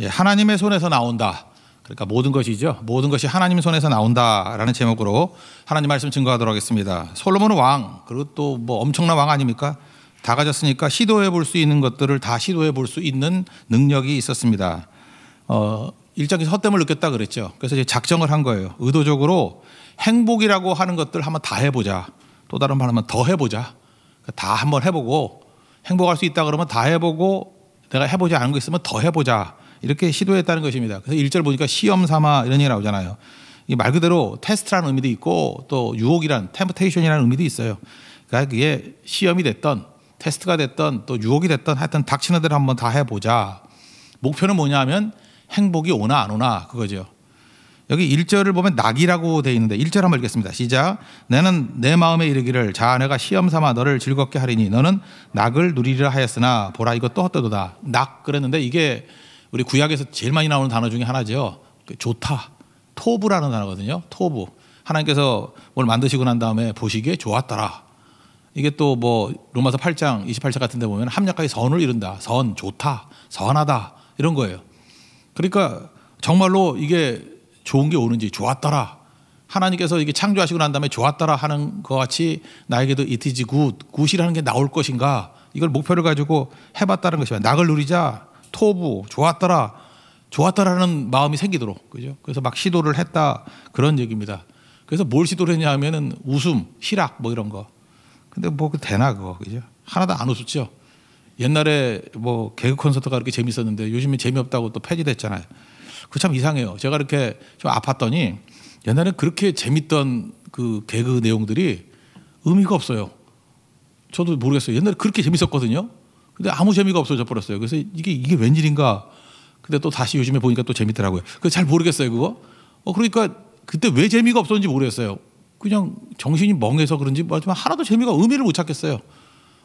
예, 하나님의 손에서 나온다. 그러니까 모든 것이죠. 모든 것이 하나님 손에서 나온다라는 제목으로 하나님 말씀 증거하도록 하겠습니다. 솔로몬은 왕, 그리고 또 뭐 엄청난 왕 아닙니까? 다 가졌으니까 시도해 볼 수 있는 것들을 다 시도해 볼 수 있는 능력이 있었습니다. 어, 일정히 헛됨을 느꼈다 그랬죠. 그래서 이제 작정을 한 거예요. 의도적으로 행복이라고 하는 것들 한번 다 해보자. 또 다른 말 하면 더 해보자. 그러니까 다 한번 해보고 행복할 수 있다 그러면 다 해보고 내가 해보지 않은 거 있으면 더 해보자. 이렇게 시도했다는 것입니다. 그래서 1절 보니까 시험 삼아 이런 얘기 나오잖아요. 이말 그대로 테스트라는 의미도 있고 또 유혹이란 템프테이션이라는 의미도 있어요. 그러니까 그게 시험이 됐던 테스트가 됐던 또 유혹이 됐던 하여튼 닥치는 대로 한번 다 해보자. 목표는 뭐냐면 행복이 오나 안 오나 그거죠. 여기 1절을 보면 낙이라고 되어 있는데 1절 한번 읽겠습니다. 시작. 내는 내 마음에 이르기를 자 내가 시험 삼아 너를 즐겁게 하리니 너는 낙을 누리리라 하였으나 보라 이것도 헛되도다. 낙 그랬는데 이게 우리 구약에서 제일 많이 나오는 단어 중에 하나죠. 좋다. 그 토부라는 단어거든요. 토부 하나님께서 뭘 만드시고 난 다음에 보시기에 좋았더라. 이게 또 뭐 로마서 8장 28절 같은 데 보면 합력하게 선을 이룬다. 선, 좋다. 선하다. 이런 거예요. 그러니까 정말로 이게 좋은 게 오는지 좋았더라. 하나님께서 이게 창조하시고 난 다음에 좋았더라 하는 것 같이 나에게도 it is good, 굿이라는 게 나올 것인가. 이걸 목표를 가지고 해봤다는 것이야. 낙을 누리자 토부 좋았더라 좋았더라는 마음이 생기도록 그죠? 그래서 막 시도를 했다 그런 얘기입니다. 그래서 뭘 시도를 했냐면은 하 웃음, 희락 뭐 이런 거. 근데 뭐대나 그 그거 그죠? 하나도 안 웃었죠. 옛날에 뭐 개그 콘서트가 그렇게 재밌었는데 요즘에 재미없다고 또 폐지됐잖아요. 그 참 이상해요. 제가 이렇게 좀 아팠더니 옛날에 그렇게 재밌던 그 개그 내용들이 의미가 없어요. 저도 모르겠어요. 옛날에 그렇게 재밌었거든요. 근데 아무 재미가 없어져 버렸어요. 그래서 이게 이게 웬일인가. 근데 또 다시 요즘에 보니까 또 재밌더라고요. 그 잘 모르겠어요 그거. 어 그러니까 그때 왜 재미가 없었는지 모르겠어요. 그냥 정신이 멍해서 그런지 하지만 하나도 재미가 의미를 못 찾겠어요.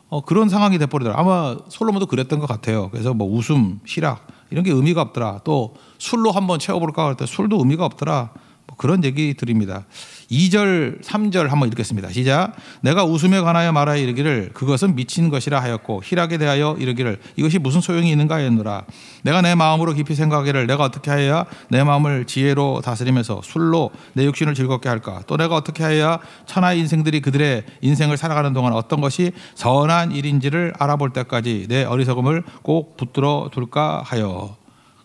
어 그런 상황이 돼버리더라. 아마 솔로몬도 그랬던 것 같아요. 그래서 뭐 웃음, 희락 이런 게 의미가 없더라. 또 술로 한번 채워볼까 할 때 술도 의미가 없더라. 그런 얘기 드립니다. 2절, 3절 한번 읽겠습니다. 시작. 내가 웃음에 관하여 말하여 이르기를 그것은 미친 것이라 하였고 희락에 대하여 이르기를 이것이 무슨 소용이 있는가 하였노라. 내가 내 마음으로 깊이 생각하기를 내가 어떻게 해야 내 마음을 지혜로 다스리면서 술로 내 육신을 즐겁게 할까? 또 내가 어떻게 해야 천하 인생들이 그들의 인생을 살아가는 동안 어떤 것이 선한 일인지를 알아볼 때까지 내 어리석음을 꼭 붙들어 둘까 하여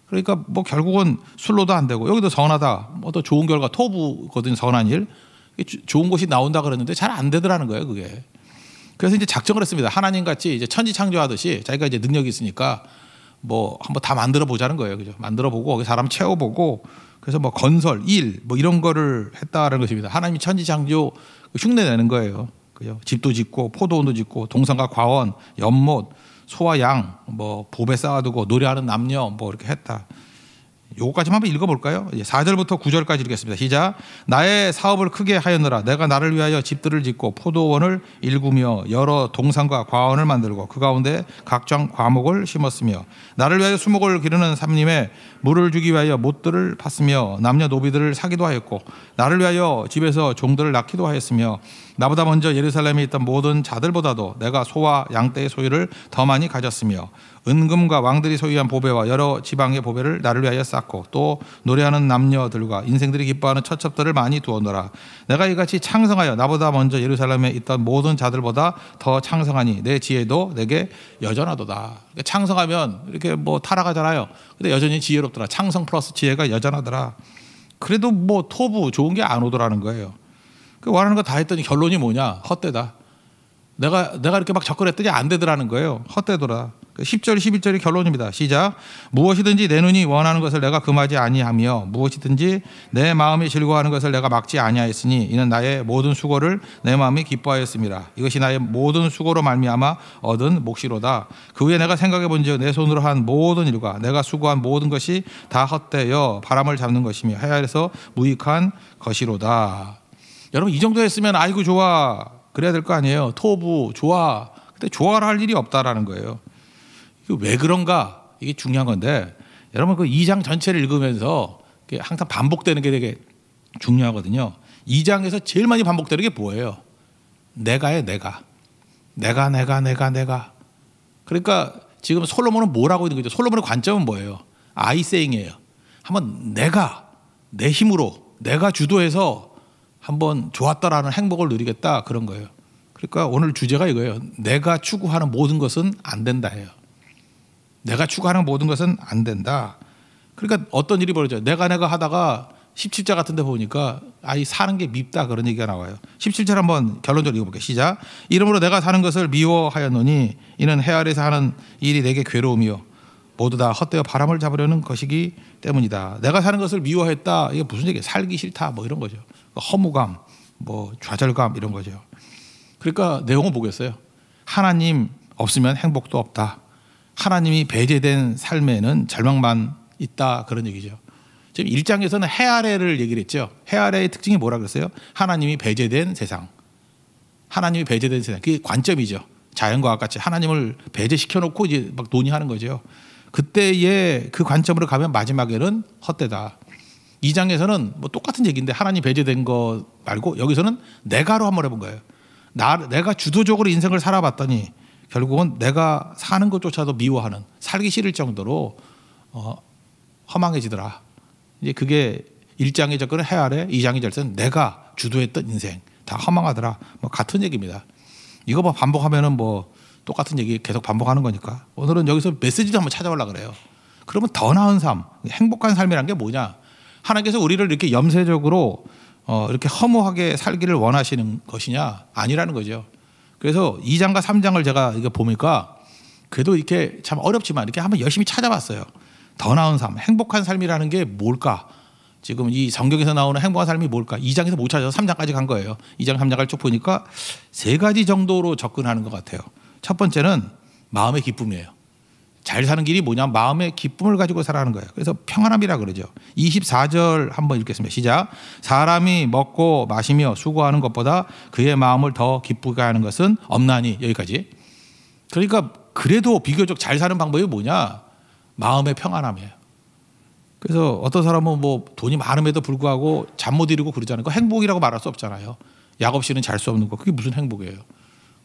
그러니까 뭐 결국은 술로도 안 되고 여기도 선하다 뭐 더 좋은 결과 토부거든 요 선한 일 좋은 것이 나온다 그랬는데 잘 안 되더라는 거예요 그게 그래서 이제 작정을 했습니다 하나님 같이 이제 천지 창조하듯이 자기가 이제 능력이 있으니까 뭐 한번 다 만들어 보자는 거예요 그죠 만들어 보고 사람 채워보고 그래서 뭐 건설 일 뭐 이런 거를 했다라는 것입니다 하나님이 천지 창조 흉내 내는 거예요 그죠 집도 짓고 포도원도 짓고 동산과 과원 연못 소와 양, 뭐 보배 쌓아두고 노래하는 남녀 뭐 이렇게 했다. 요거까지만 한번 읽어볼까요? 4절부터 9절까지 읽겠습니다. 시작. 나의 사업을 크게 하였느라 내가 나를 위하여 집들을 짓고 포도원을 일구며 여러 동산과 과원을 만들고 그 가운데 각종 과목을 심었으며 나를 위하여 수목을 기르는 삼림에 물을 주기 위하여 못들을 팠으며 남녀 노비들을 사기도 하였고 나를 위하여 집에서 종들을 낳기도 하였으며 나보다 먼저 예루살렘에 있던 모든 자들보다도 내가 소와 양떼의 소유를 더 많이 가졌으며 은금과 왕들이 소유한 보배와 여러 지방의 보배를 나를 위하여 쌓고 또 노래하는 남녀들과 인생들이 기뻐하는 처첩들을 많이 두었노라 내가 이같이 창성하여 나보다 먼저 예루살렘에 있던 모든 자들보다 더 창성하니 내 지혜도 내게 여전하도다 그러니까 창성하면 이렇게 뭐 타락하잖아요 근데 여전히 지혜롭더라 창성 플러스 지혜가 여전하더라 그래도 뭐 토부 좋은 게 안 오더라는 거예요 그 원하는 거 다 했더니 결론이 뭐냐 헛되다 내가 내가 이렇게 막 접근했더니 안 되더라는 거예요 헛되더라 10절 그 11절이 결론입니다. 시작. 무엇이든지 내 눈이 원하는 것을 내가 금하지 아니하며 무엇이든지 내 마음이 즐거워하는 것을 내가 막지 아니하였으니 이는 나의 모든 수고를 내 마음이 기뻐하였습니다. 이것이 나의 모든 수고로 말미암아 얻은 몫이로다. 그 후에 내가 생각해 본즉 내 손으로 한 모든 일과 내가 수고한 모든 것이 다 헛되어 바람을 잡는 것이며 해아에서 무익한 것이로다. 여러분 이 정도 했으면 아이고 좋아 그래야 될 거 아니에요. 토부 좋아. 근데 좋아할 일이 없다라는 거예요. 이거 왜 그런가? 이게 중요한 건데 여러분 그 2장 전체를 읽으면서 항상 반복되는 게 되게 중요하거든요. 2장에서 제일 많이 반복되는 게 뭐예요? 내가의 내가. 내가 내가 내가 내가. 그러니까 지금 솔로몬은 뭐라고 있는 거죠? 솔로몬의 관점은 뭐예요? 아이세잉이에요. 한번 내가 내 힘으로 내가 주도해서 한번 좋았다라는 행복을 누리겠다 그런 거예요. 그러니까 오늘 주제가 이거예요. 내가 추구하는 모든 것은 안 된다 해요. 내가 추구하는 모든 것은 안 된다. 그러니까 어떤 일이 벌어져요. 내가 내가 하다가 17자 같은 데 보니까 아이 사는 게 밉다 그런 얘기가 나와요. 17절 한번 결론적으로 읽어볼게요. 시작. 이름으로 내가 사는 것을 미워하였노니 이는 해 아래에서 하는 일이 내게 괴로움이요. 모두 다 헛되어 바람을 잡으려는 것이기 때문이다. 내가 사는 것을 미워했다. 이게 무슨 얘기예요? 살기 싫다. 뭐 이런 거죠. 그 허무감, 뭐 좌절감 이런 거죠. 그러니까 내용을 보겠어요 하나님 없으면 행복도 없다. 하나님이 배제된 삶에는 절망만 있다 그런 얘기죠. 지금 1장에서는 해 아래를 얘기를 했죠. 해 아래의 특징이 뭐라 그랬어요? 하나님이 배제된 세상. 하나님이 배제된 세상. 그게 관점이죠. 자연과 같이 하나님을 배제시켜 놓고 이제 막 논의하는 거죠. 그때의 그 관점으로 가면 마지막에는 헛되다. 2장에서는 뭐 똑같은 얘기인데 하나님 배제된 거 말고 여기서는 내가로 한번 해본 거예요. 나, 내가 주도적으로 인생을 살아봤더니 결국은 내가 사는 것조차도 미워하는 살기 싫을 정도로 어, 허망해지더라. 이제 그게 일장의 접근은 해 아래, 이장의 절선 내가 주도했던 인생 다 허망하더라. 뭐 같은 얘기입니다. 이거 뭐 반복하면은 뭐 똑같은 얘기 계속 반복하는 거니까 오늘은 여기서 메시지도 한번 찾아보려 그래요. 그러면 더 나은 삶, 행복한 삶이란 게 뭐냐? 하나님께서 우리를 이렇게 염세적으로 어, 이렇게 허무하게 살기를 원하시는 것이냐? 아니라는 거죠. 그래서 2장과 3장을 제가 이거 보니까 그래도 이렇게 참 어렵지만 이렇게 한번 열심히 찾아봤어요. 더 나은 삶, 행복한 삶이라는 게 뭘까? 지금 이 성경에서 나오는 행복한 삶이 뭘까? 2장에서 못 찾아서 3장까지 간 거예요. 2장, 3장을 쭉 보니까 세 가지 정도로 접근하는 것 같아요. 첫 번째는 마음의 기쁨이에요. 잘 사는 길이 뭐냐 마음의 기쁨을 가지고 살아가는 거예요. 그래서 평안함이라 그러죠. 24절 한번 읽겠습니다. 시작. 사람이 먹고 마시며 수고하는 것보다 그의 마음을 더 기쁘게 하는 것은 없나니 여기까지. 그러니까 그래도 비교적 잘 사는 방법이 뭐냐 마음의 평안함이에요. 그래서 어떤 사람은 뭐 돈이 많음에도 불구하고 잠 못 이루고 그러잖아요. 행복이라고 말할 수 없잖아요. 약 없이는 잘 수 없는 거 그게 무슨 행복이에요.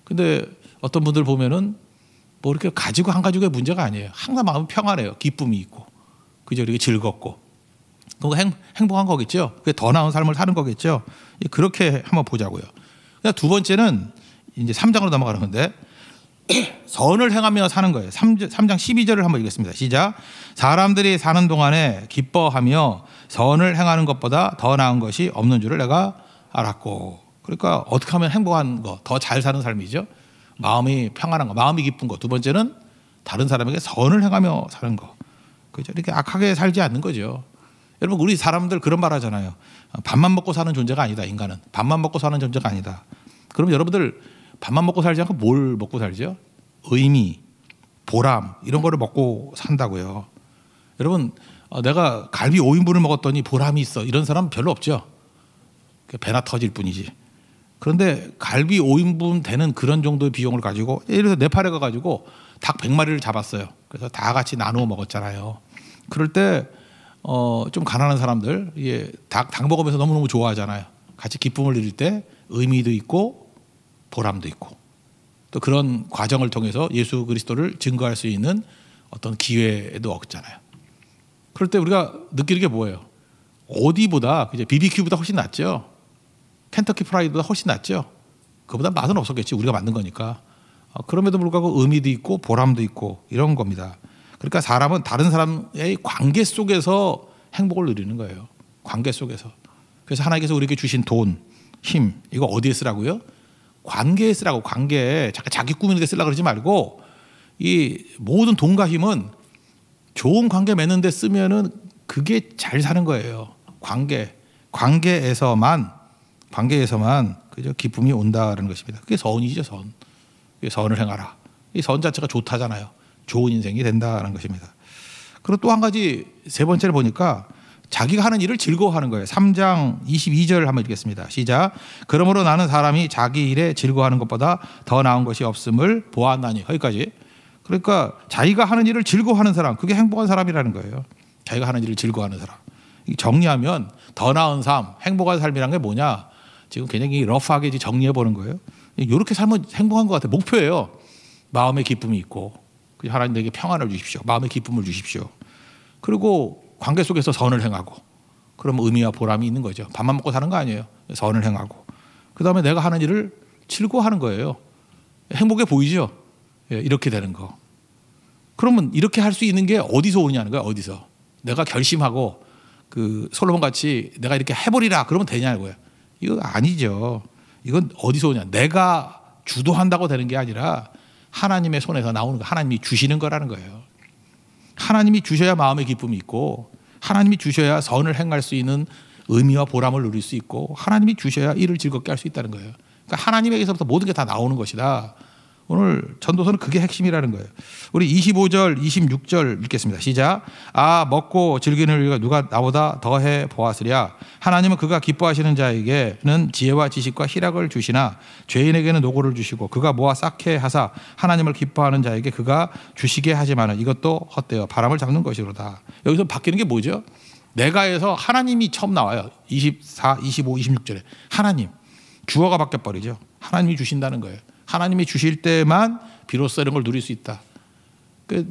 근데 어떤 분들 보면은 뭐 이렇게 가지고 한 가지고의 문제가 아니에요. 항상 마음 평안해요. 기쁨이 있고. 그죠? 이렇게 즐겁고. 그거 행, 복한 거겠죠. 그게 더 나은 삶을 사는 거겠죠. 예, 그렇게 한번 보자고요. 두 번째는 이제 3장으로 넘어가는 건데 선을 행하며 사는 거예요. 3, 장 12절을 한번 읽겠습니다. 시작. 사람들이 사는 동안에 기뻐하며 선을 행하는 것보다 더 나은 것이 없는 줄을 내가 알았고. 그러니까 어떻게 하면 행복한 거, 더 잘 사는 삶이죠. 마음이 평안한 거, 마음이 기쁜 거. 두 번째는 다른 사람에게 선을 행하며 사는 거. 그죠? 이렇게 악하게 살지 않는 거죠. 여러분 우리 사람들 그런 말 하잖아요. 밥만 먹고 사는 존재가 아니다. 인간은 밥만 먹고 사는 존재가 아니다. 그럼 여러분들 밥만 먹고 살지 않고 뭘 먹고 살죠? 의미, 보람 이런 거를 먹고 산다고요. 여러분 어, 내가 갈비 5인분을 먹었더니 보람이 있어 이런 사람 별로 없죠. 그 배나 터질 뿐이지. 그런데 갈비 5인분 되는 그런 정도의 비용을 가지고 예를 들어 서 네팔에 가가지고 닭 100마리를 잡았어요. 그래서 다 같이 나누어 먹었잖아요. 그럴 때 어, 좀 가난한 사람들 예, 닭, 닭 먹으면서 너무너무 좋아하잖아요. 같이 기쁨을 누릴 때 의미도 있고 보람도 있고 또 그런 과정을 통해서 예수 그리스도를 증거할 수 있는 어떤 기회도 얻잖아요. 그럴 때 우리가 느끼는 게 뭐예요? 어디보다 이제 BBQ보다 훨씬 낫죠. 켄터키 프라이드보다 훨씬 낫죠. 그보다 맛은 없었겠지. 우리가 만든 거니까. 어, 그럼에도 불구하고 의미도 있고 보람도 있고 이런 겁니다. 그러니까 사람은 다른 사람의 관계 속에서 행복을 누리는 거예요. 관계 속에서. 그래서 하나님께서 우리에게 주신 돈, 힘, 이거 어디에 쓰라고요? 관계에 쓰라고, 관계에. 잠깐 자기 꾸미는 데 쓰려고 그러지 말고, 이 모든 돈과 힘은 좋은 관계 맺는 데 쓰면은 그게 잘 사는 거예요. 관계. 관계에서만 관계에서만 그저 기쁨이 온다라는 것입니다. 그게 선이죠, 선. 선을 행하라. 이 선 자체가 좋다잖아요. 좋은 인생이 된다라는 것입니다. 그리고 또 한 가지 세 번째를 보니까 자기가 하는 일을 즐거워하는 거예요. 3장 22절 한번 읽겠습니다. 시작. 그러므로 나는 사람이 자기 일에 즐거워하는 것보다 더 나은 것이 없음을 보았나니. 여기까지. 그러니까 자기가 하는 일을 즐거워하는 사람, 그게 행복한 사람이라는 거예요. 자기가 하는 일을 즐거워하는 사람. 정리하면 더 나은 삶, 행복한 삶이란 게 뭐냐? 지금 굉장히 러프하게 정리해 보는 거예요. 이렇게 살면 행복한 것 같아요. 목표예요. 마음의 기쁨이 있고 하나님 내게 평안을 주십시오. 마음의 기쁨을 주십시오. 그리고 관계 속에서 선을 행하고 그럼 의미와 보람이 있는 거죠. 밥만 먹고 사는 거 아니에요. 선을 행하고 그 다음에 내가 하는 일을 즐거워하는 거예요. 행복해 보이죠. 예, 이렇게 되는 거. 그러면 이렇게 할 수 있는 게 어디서 오냐는 거야. 어디서 내가 결심하고 그 솔로몬 같이 내가 이렇게 해버리라 그러면 되냐는 거예요. 이거 아니죠. 이건 어디서 오냐? 내가 주도한다고 되는 게 아니라 하나님의 손에서 나오는 거, 하나님이 주시는 거라는 거예요. 하나님이 주셔야 마음의 기쁨이 있고, 하나님이 주셔야 선을 행할 수 있는 의미와 보람을 누릴 수 있고, 하나님이 주셔야 일을 즐겁게 할 수 있다는 거예요. 그러니까 하나님에게서부터 모든 게 다 나오는 것이다. 오늘 전도서는 그게 핵심이라는 거예요. 우리 25절, 26절 읽겠습니다. 시작. 아, 먹고 즐기는 우리가 누가 나보다 더해 보았으랴. 하나님은 그가 기뻐하시는 자에게는 지혜와 지식과 희락을 주시나 죄인에게는 노고를 주시고 그가 모아 쌓게 하사 하나님을 기뻐하는 자에게 그가 주시게 하지만은 이것도 헛되어 바람을 잡는 것이로다. 여기서 바뀌는 게 뭐죠? 내가에서 하나님이 처음 나와요. 24, 25, 26절에. 하나님. 주어가 바뀌어버리죠. 하나님이 주신다는 거예요. 하나님이 주실 때만 비로소 이런 걸 누릴 수 있다. 그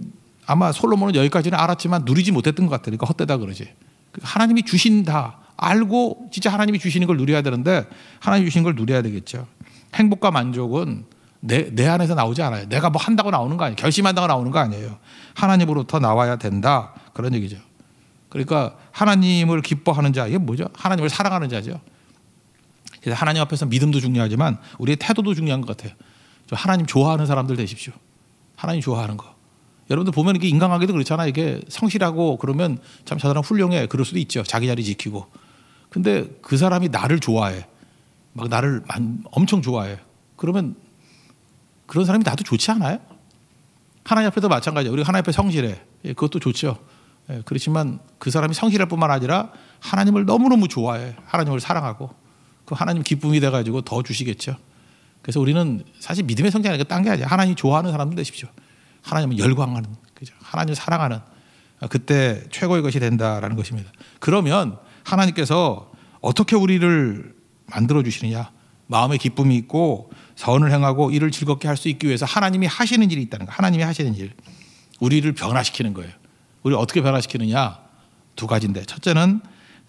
아마 솔로몬은 여기까지는 알았지만 누리지 못했던 것 같아. 그러니까 헛되다 그러지. 그 하나님이 주신다. 알고 진짜 하나님이 주시는 걸 누려야 되는데 하나님이 주신 걸 누려야 되겠죠. 행복과 만족은 내, 내 안에서 나오지 않아요. 내가 뭐 한다고 나오는 거 아니에요. 결심한다고 나오는 거 아니에요. 하나님으로부터 나와야 된다. 그런 얘기죠. 그러니까 하나님을 기뻐하는 자, 이게 뭐죠? 하나님을 사랑하는 자죠. 하나님 앞에서 믿음도 중요하지만 우리의 태도도 중요한 것 같아요. 하나님 좋아하는 사람들 되십시오. 하나님 좋아하는 거. 여러분들 보면 이게 인간관계도 그렇잖아. 이게 성실하고 그러면 참저 사람 훌륭해. 그럴 수도 있죠. 자기 자리 지키고. 근데 그 사람이 나를 좋아해. 막 나를 엄청 좋아해. 그러면 그런 사람이 나도 좋지 않아요? 하나님 앞에도 마찬가지예요. 우리 하나님 앞에 성실해. 예, 그것도 좋죠. 예, 그렇지만 그 사람이 성실할 뿐만 아니라 하나님을 너무너무 좋아해. 하나님을 사랑하고. 그 하나님 기쁨이 돼가지고 더 주시겠죠. 그래서 우리는 사실 믿음의 성장이아니고 딴게 아니야. 하나님 좋아하는 사람도 되십시오. 하나님을 열광하는, 그죠? 하나님을 사랑하는 아, 그때 최고의 것이 된다라는 것입니다. 그러면 하나님께서 어떻게 우리를 만들어 주시느냐? 마음의 기쁨이 있고 선을 행하고 일을 즐겁게 할 수 있기 위해서 하나님이 하시는 일이 있다는 거. 하나님이 하시는 일. 우리를 변화시키는 거예요. 우리 어떻게 변화시키느냐? 두 가지인데. 첫째는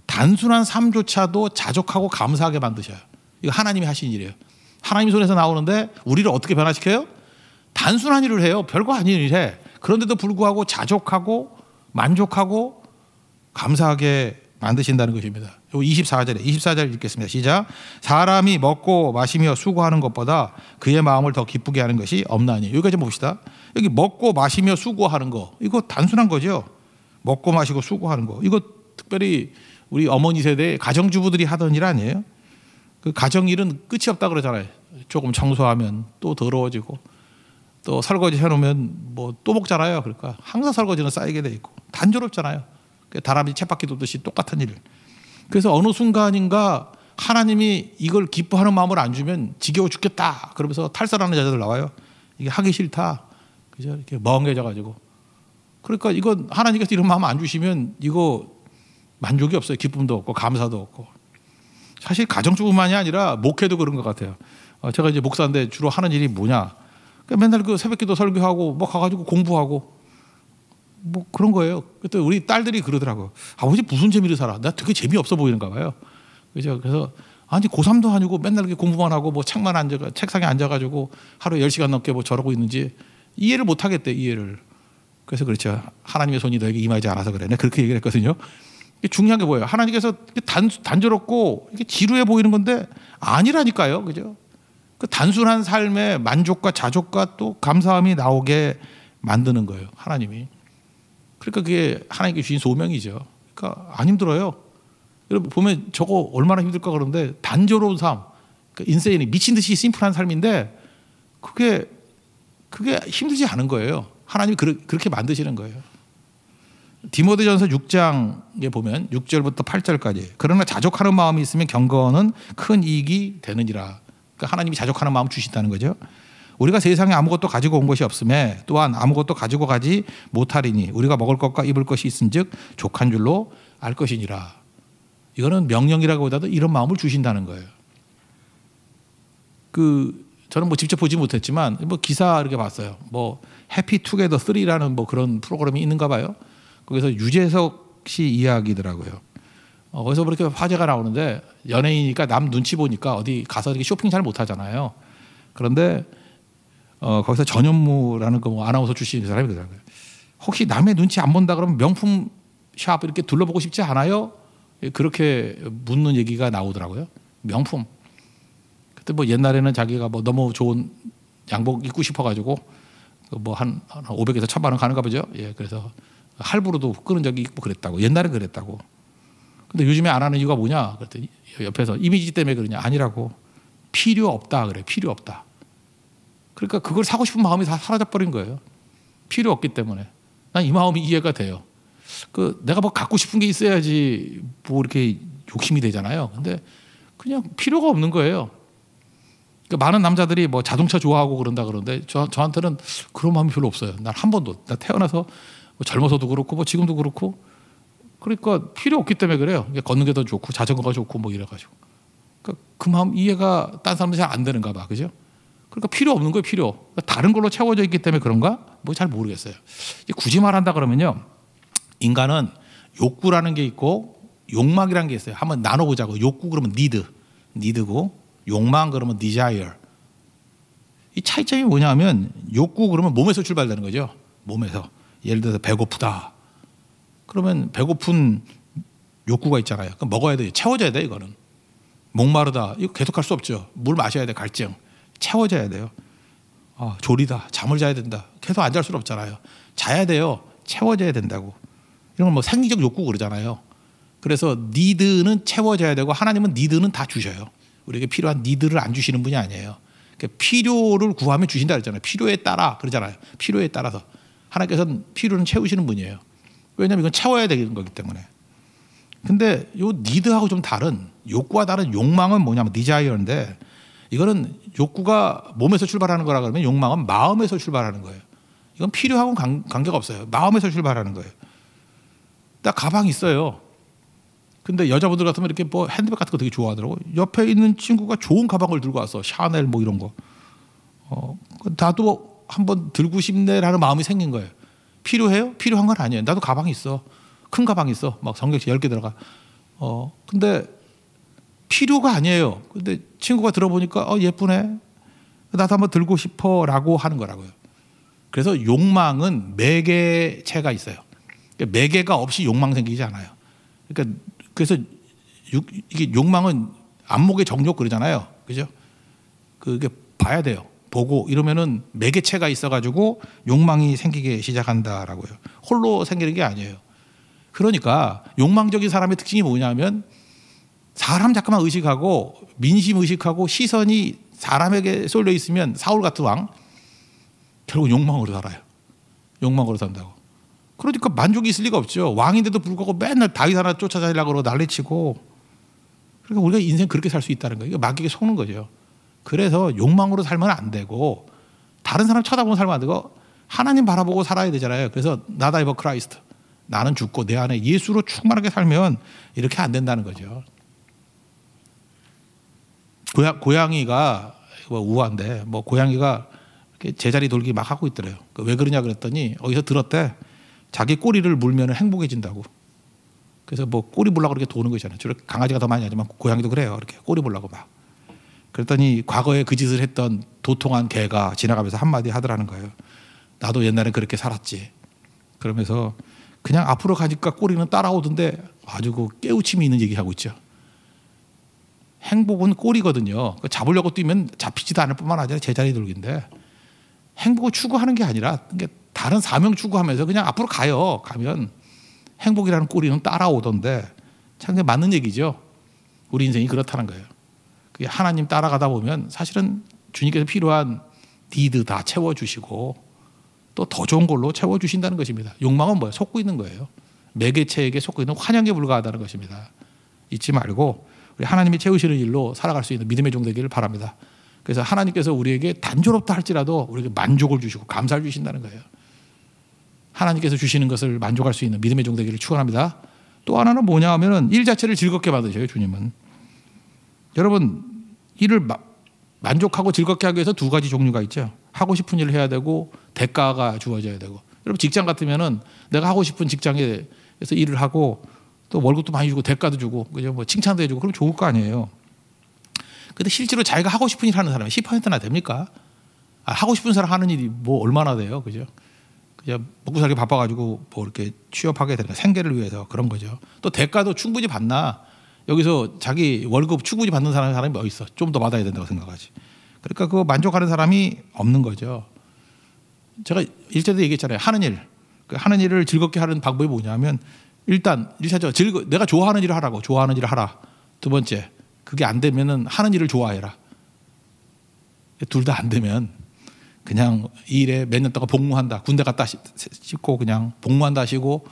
단순한 삶조차도 자족하고 감사하게 만드셔요. 이거 하나님이 하신 일이에요. 하나님 손에서 나오는데 우리를 어떻게 변화시켜요? 단순한 일을 해요. 별거 아닌 일 해. 그런데도 불구하고 자족하고 만족하고 감사하게 만드신다는 것입니다. 24절에 24절 읽겠습니다. 시작. 사람이 먹고 마시며 수고하는 것보다 그의 마음을 더 기쁘게 하는 것이 없나니. 여기까지 봅시다. 여기 먹고 마시며 수고하는 거. 이거 단순한 거죠. 먹고 마시고 수고하는 거. 이거 특별히 우리 어머니 세대 가정주부들이 하던 일 아니에요? 그 가정 일은 끝이 없다 그러잖아요. 조금 청소하면 또 더러워지고 또 설거지 해놓으면 뭐또 먹잖아요. 그러니까 항상 설거지는 쌓이게 돼 있고 단조롭잖아요. 그 다람쥐 쳇바퀴 돌듯이 똑같은 일. 그래서 어느 순간인가 하나님이 이걸 기뻐하는 마음을 안 주면 지겨워 죽겠다. 그러면서 탈설하는 자들 나와요. 이게 하기 싫다. 그죠? 이렇게 멍해져 가지고. 그러니까 이건 하나님께서 이런 마음 안 주시면 이거 만족이 없어요. 기쁨도 없고 감사도 없고. 사실 가정주부만이 아니라 목회도 그런 것 같아요. 어, 제가 이제 목사인데 주로 하는 일이 뭐냐. 그러니까 맨날 그 새벽기도 설교하고 뭐 가가지고 공부하고 뭐 그런 거예요. 그때 우리 딸들이 그러더라고. 아버지 무슨 재미로 살아? 나 되게 재미없어 보이는가 봐요. 그죠? 그래서 아니 고3도 아니고 맨날 이렇게 공부만 하고 뭐 책만 앉아 책상에 앉아 가지고 하루 10시간 넘게 뭐 저러고 있는지 이해를 못 하겠대, 이해를. 그래서 그렇죠. 하나님의 손이 너에게 임하지 않아서 그래. 내가 그렇게 얘기를 했거든요. 중요한 게 뭐예요? 하나님께서 단, 단조롭고 이게 지루해 보이는 건데 아니라니까요. 그죠? 그 단순한 삶의 만족과 자족과 또 감사함이 나오게 만드는 거예요. 하나님이. 그러니까 그게 하나님께 주신 소명이죠. 그러니까 안 힘들어요. 여러분 보면 저거 얼마나 힘들까 그런데 단조로운 삶. 그러니까 인생이 미친 듯이 심플한 삶인데 그게 그게 힘들지 않은 거예요. 하나님이 그렇게 만드시는 거예요. 디모데전서 6장에 보면 6절부터 8절까지 그러나 자족하는 마음이 있으면 경건은 큰 이익이 되느니라. 그러니까 하나님이 자족하는 마음 주신다는 거죠. 우리가 세상에 아무것도 가지고 온 것이 없음에 또한 아무것도 가지고 가지 못하리니 우리가 먹을 것과 입을 것이 있은즉 족한 줄로 알 것이니라. 이거는 명령이라고보다도 이런 마음을 주신다는 거예요. 그 저는 뭐 직접 보지 못했지만 뭐 기사 이렇게 봤어요. 뭐 해피 투게더 3라는 뭐 그런 프로그램이 있는가 봐요. 거기서 유재석 씨 이야기더라고요. 어, 거기서 그렇게 화제가 나오는데 연예인이니까 남 눈치 보니까 어디 가서 이렇게 쇼핑 잘 못하잖아요. 그런데 어, 거기서 전현무라는 그 뭐 아나운서 출신 사람이 그러더라고요. 혹시 남의 눈치 안 본다 그러면 명품 샵 이렇게 둘러보고 싶지 않아요? 예, 그렇게 묻는 얘기가 나오더라고요. 명품. 그때 뭐 옛날에는 자기가 뭐 너무 좋은 양복 입고 싶어가지고 그 뭐한 500에서 1000만 원 가는가 보죠. 예, 그래서 할부로도 끄는 적이 있고 그랬다고. 옛날에 그랬다고. 근데 요즘에 안 하는 이유가 뭐냐? 그랬더니 옆에서 이미지 때문에 그러냐? 아니라고. 필요 없다 그래. 필요 없다. 그러니까 그걸 사고 싶은 마음이 다 사라져버린 거예요. 필요 없기 때문에. 난 이 마음이 이해가 돼요. 그 내가 뭐 갖고 싶은 게 있어야지 뭐 이렇게 욕심이 되잖아요. 근데 그냥 필요가 없는 거예요. 그러니까 많은 남자들이 뭐 자동차 좋아하고 그런다 그러는데 저, 저한테는 그런 마음이 별로 없어요. 난 한 번도 나 태어나서 뭐 젊어서도 그렇고 뭐 지금도 그렇고 그러니까 필요 없기 때문에 그래요. 걷는 게 더 좋고 자전거가 좋고 뭐 이래가지고. 그러니까 그 마음 이해가 딴 사람들 잘안 되는가 봐, 그죠? 그러니까 필요 없는 거예요, 필요. 그러니까 다른 걸로 채워져 있기 때문에 그런가? 뭐 잘 모르겠어요. 굳이 말한다 그러면요, 인간은 욕구라는 게 있고 욕망이라는 게 있어요. 한번 나눠보자고. 욕구 그러면 need, 고 욕망 그러면 d e s i 이 차이점이 뭐냐면 욕구 그러면 몸에서 출발되는 거죠. 몸에서. 예를 들어서 배고프다. 그러면 배고픈 욕구가 있잖아요. 그럼 먹어야 돼. 요 채워져야 돼, 이거는. 목마르다. 이거 계속 할 수 없죠. 물 마셔야 돼, 갈증. 채워져야 돼요. 아, 졸이다. 잠을 자야 된다. 계속 안 잘 수는 없잖아요. 자야 돼요. 채워져야 된다고. 이런 건 뭐 생리적 욕구 그러잖아요. 그래서 니드는 채워져야 되고 하나님은 니드는 다 주셔요. 우리에게 필요한 니드를 안 주시는 분이 아니에요. 그러니까 필요를 구하면 주신다 그랬잖아요. 필요에 따라 그러잖아요. 필요에 따라서. 하나님께서는 필요는 채우시는 분이에요. 왜냐하면 이건 채워야 되는 거기 때문에. 근데 요 니드하고 좀 다른 욕구와 다른 욕망은 뭐냐면 디자이어인데 이거는 욕구가 몸에서 출발하는 거라 그러면 욕망은 마음에서 출발하는 거예요. 이건 필요하고 관계가 없어요. 마음에서 출발하는 거예요. 나 가방 있어요. 근데 여자분들 같으면 이렇게 뭐 핸드백 같은 거 되게 좋아하더라고. 옆에 있는 친구가 좋은 가방을 들고 와서 샤넬 뭐 이런 거. 어, 나도 한번 들고 싶네라는 마음이 생긴 거예요. 필요해요? 필요한 건 아니에요. 나도 가방 있어. 큰 가방 있어. 막 성경책 10개 들어가. 어, 근데 필요가 아니에요. 근데 친구가 들어보니까 어, 예쁘네. 나도 한번 들고 싶어 라고 하는 거라고요. 그래서 욕망은 매개체가 있어요. 그러니까 매개가 없이 욕망 생기지 않아요. 그러니까 그래서 욕, 이게 욕망은 안목의 정욕 그러잖아요. 그죠? 그게 봐야 돼요. 보고 이러면은 매개체가 있어가지고 욕망이 생기게 시작한다라고요. 홀로 생기는 게 아니에요. 그러니까 욕망적인 사람의 특징이 뭐냐면 사람 자꾸만 의식하고 민심 의식하고 시선이 사람에게 쏠려 있으면 사울 같은 왕 결국 욕망으로 살아요. 욕망으로 산다고. 그러니까 만족이 있을 리가 없죠. 왕인데도 불구하고 맨날 다윗 하나 쫓아다니려고 난리치고 그러니까 우리가 인생 그렇게 살 수 있다는 거예요. 이거 막귀게 속는 거죠. 그래서 욕망으로 살면 안 되고 다른 사람 쳐다보고 살면 안 되고 하나님 바라보고 살아야 되잖아요. 그래서 나다 이버 크라이스트. 나는 죽고 내 안에 예수로 충만하게 살면 이렇게 안 된다는 거죠. 고양, 이가 뭐 우아한데 뭐 고양이가 제자리 돌기 막 하고 있더래요. 그러니까 왜 그러냐 그랬더니 어디서 들었대. 자기 꼬리를 물면 행복해진다고. 그래서 뭐 꼬리 물라고 이렇게 도는 거 있잖아요. 주로 강아지가 더 많이 하지만 고양이도 그래요. 이렇게 꼬리 물라고 막. 그랬더니 과거에 그 짓을 했던 도통한 개가 지나가면서 한마디 하더라는 거예요. 나도 옛날에 그렇게 살았지. 그러면서 그냥 앞으로 가니까 꼬리는 따라오던데 아주 그 깨우침이 있는 얘기하고 있죠. 행복은 꼬리거든요. 그 잡으려고 뛰면 잡히지도 않을 뿐만 아니라 제자리 돌기인데 행복을 추구하는 게 아니라 다른 사명 추구하면서 그냥 앞으로 가요. 가면 행복이라는 꼬리는 따라오던데 참 맞는 얘기죠. 우리 인생이 그렇다는 거예요. 하나님 따라가다 보면 사실은 주님께서 필요한 니드 다 채워주시고 또 더 좋은 걸로 채워주신다는 것입니다. 욕망은 뭐예요? 속고 있는 거예요. 매개체에게 속고 있는 환영에 불과하다는 것입니다. 잊지 말고 우리 하나님이 채우시는 일로 살아갈 수 있는 믿음의 종 되기를 바랍니다. 그래서 하나님께서 우리에게 단조롭다 할지라도 우리에게 만족을 주시고 감사를 주신다는 거예요. 하나님께서 주시는 것을 만족할 수 있는 믿음의 종 되기를 축원합니다. 또 하나는 뭐냐 하면은 일 자체를 즐겁게 받으셔요, 주님은. 여러분 일을 마, 만족하고 즐겁게 하기 위해서 두 가지 종류가 있죠. 하고 싶은 일을 해야 되고 대가가 주어져야 되고. 여러분 직장 같으면은 내가 하고 싶은 직장에서 일을 하고 또 월급도 많이 주고 대가도 주고 그죠 뭐 칭찬도 해주고 그럼 좋을 거 아니에요. 근데 실제로 자기가 하고 싶은 일 하는 사람이 10%나 됩니까? 아, 하고 싶은 사람 하는 일이 뭐 얼마나 돼요, 그죠? 그냥 먹고 살기 바빠가지고 뭐 이렇게 취업하게 되는 생계를 위해서 그런 거죠. 또 대가도 충분히 받나 여기서 자기 월급 추구지 받는 사람이 사람이 어디 뭐 있어? 좀 더 받아야 된다고 생각하지. 그러니까 그 만족하는 사람이 없는 거죠. 제가 일전에도 얘기했잖아요. 하는 일. 그 하는 일을 즐겁게 하는 방법이 뭐냐면 일단 일차적으로 즐거 내가 좋아하는 일을 하라고. 좋아하는 일을 하라. 두 번째. 그게 안 되면은 하는 일을 좋아해라. 둘 다 안 되면 그냥 이 일에 몇 년 동안 복무한다. 군대 갔다 씻고 그냥 복무한다 하시고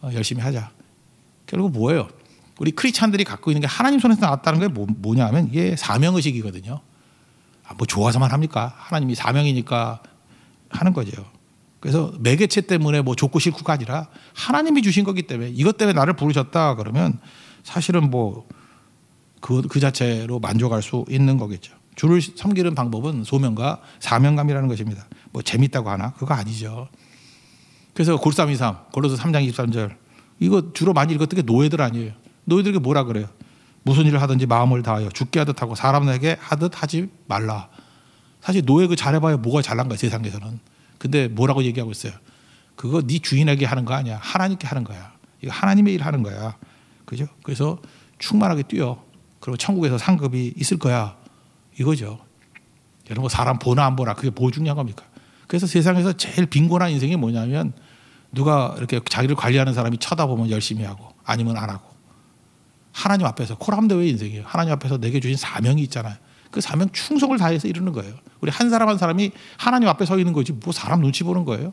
어, 열심히 하자. 결국 뭐예요? 우리 크리스찬들이 갖고 있는 게 하나님 손에서 나왔다는 게 뭐, 냐 하면 이게 사명의식이거든요. 아, 뭐 좋아서만 합니까? 하나님이 사명이니까 하는 거죠. 그래서 매개체 때문에 뭐 좋고 싫고가 아니라 하나님이 주신 거기 때문에 이것 때문에 나를 부르셨다 그러면 사실은 뭐 그, 그 자체로 만족할 수 있는 거겠죠. 주를 섬기는 방법은 소명과 사명감이라는 것입니다. 뭐 재밌다고 하나? 그거 아니죠. 그래서 골삼이삼 골로서 3장 23절 이거 주로 많이 읽었던 게 노예들 아니에요. 너희들에게 뭐라 그래요? 무슨 일을 하든지 마음을 다하여 죽게 하듯 하고 사람에게 하듯 하지 말라. 사실 노예 그 잘해봐야 뭐가 잘난 거야 세상에서는. 근데 뭐라고 얘기하고 있어요? 그거 네 주인에게 하는 거 아니야. 하나님께 하는 거야. 이거 하나님의 일 하는 거야. 그죠? 그래서 충만하게 뛰어. 그리고 천국에서 상급이 있을 거야. 이거죠. 여러분 사람 보나 안 보나 그게 뭐 중요한 겁니까? 그래서 세상에서 제일 빈곤한 인생이 뭐냐면 누가 이렇게 자기를 관리하는 사람이 쳐다보면 열심히 하고 아니면 안 하고 하나님 앞에서 코람데의 인생이에요. 하나님 앞에서 내게 주신 사명이 있잖아요. 그 사명 충성을 다해서 이루는 거예요. 우리 한 사람 한 사람이 하나님 앞에 서 있는 거지 뭐 사람 눈치 보는 거예요.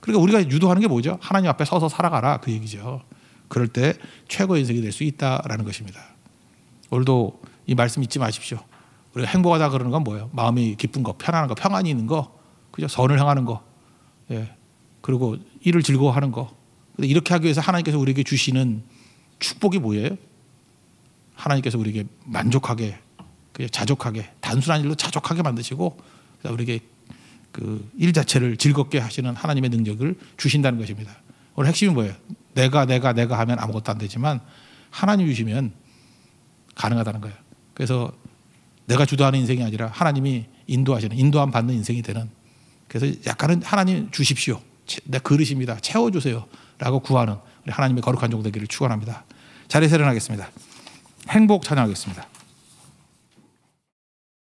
그러니까 우리가 유도하는 게 뭐죠? 하나님 앞에 서서 살아가라 그 얘기죠. 그럴 때 최고의 인생이 될 수 있다라는 것입니다. 오늘도 이 말씀 잊지 마십시오. 우리가 행복하다 그러는 건 뭐예요? 마음이 기쁜 거, 편안한 거, 평안이 있는 거, 그죠? 선을 향하는 거, 예. 그리고 일을 즐거워하는 거. 근데 이렇게 하기 위해서 하나님께서 우리에게 주시는 축복이 뭐예요? 하나님께서 우리에게 만족하게 자족하게 단순한 일로 자족하게 만드시고 우리에게 그 일 자체를 즐겁게 하시는 하나님의 능력을 주신다는 것입니다. 오늘 핵심이 뭐예요? 내가 내가 내가 하면 아무것도 안 되지만 하나님 주시면 가능하다는 거예요. 그래서 내가 주도하는 인생이 아니라 하나님이 인도하시는 인도함 받는 인생이 되는 그래서 약간은 하나님 주십시오. 내 그릇입니다. 채워주세요라고 구하는 우리 하나님의 거룩한 종되기를 축원합니다. 자리세서일나겠습니다 행복 찬양하겠습니다.